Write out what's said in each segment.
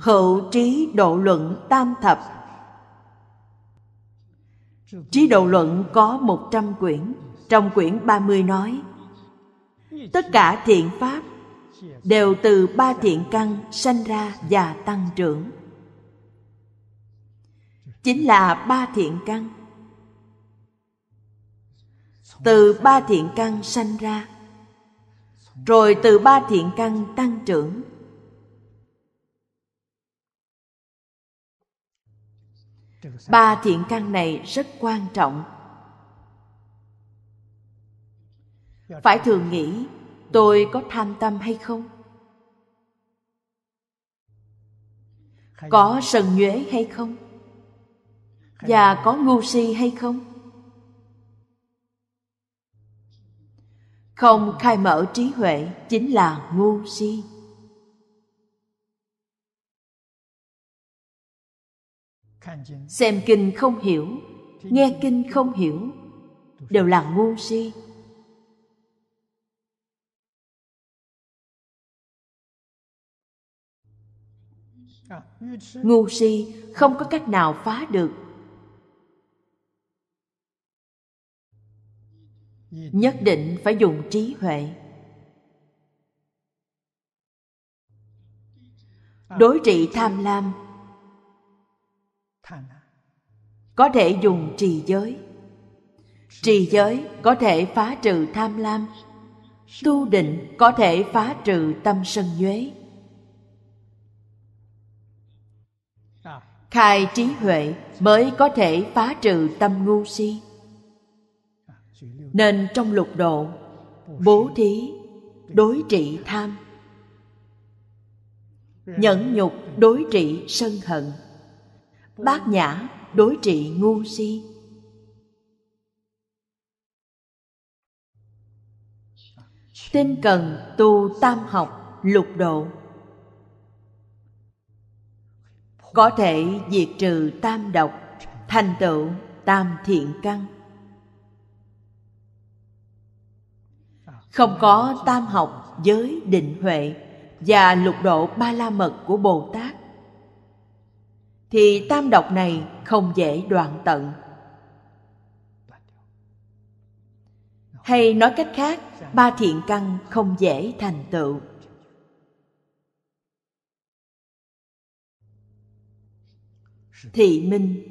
hữu trí độ luận tam thập trí độ luận có 100 quyển trong quyển 30 nói tất cả thiện pháp đều từ ba thiện căn sanh ra và tăng trưởng chính là ba thiện căn từ ba thiện căn sanh ra rồi từ ba thiện căn tăng trưởng ba thiện căn này rất quan trọng phải thường nghĩ tôi có tham tâm hay không có sần nhuế hay không và có ngu si hay không không khai mở trí huệ chính là ngu si xem kinh không hiểu nghe kinh không hiểu đều là ngu si ngu si không có cách nào phá được nhất định phải dùng trí huệ đối trị tham lam À? có thể dùng trì giới trì giới có thể phá trừ tham lam tu định có thể phá trừ tâm sân nhuế à. khai trí huệ mới có thể phá trừ tâm ngu si à, nên trong lục độ bố thí đối trị tham nhẫn nhục đối trị sân hận bát nhã đối trị ngu si tinh cần tu tam học lục độ có thể diệt trừ tam độc thành tựu tam thiện căn không có tam học giới định huệ và lục độ ba la mật của bồ tát thì tam độc này không dễ đoạn tận hay nói cách khác ba thiện căn không dễ thành tựu thị minh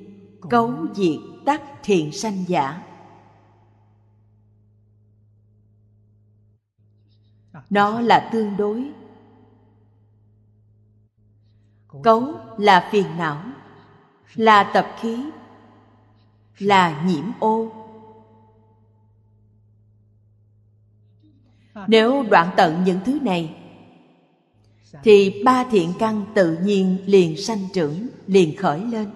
cấu diệt tắc thiện sanh giả nó là tương đối cấu là phiền não là tập khí là nhiễm ô nếu đoạn tận những thứ này thì ba thiện căn tự nhiên liền sanh trưởng liền khởi lên